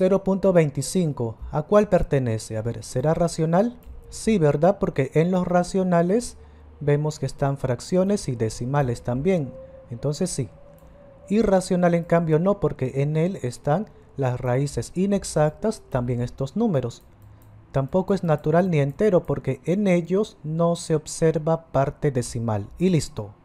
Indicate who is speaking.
Speaker 1: 0.25, ¿a cuál pertenece? A ver, ¿será racional? Sí, ¿verdad? Porque en los racionales vemos que están fracciones y decimales también. Entonces sí. Irracional en cambio no, porque en él están las raíces inexactas, también estos números. Tampoco es natural ni entero, porque en ellos no se observa parte decimal. Y listo.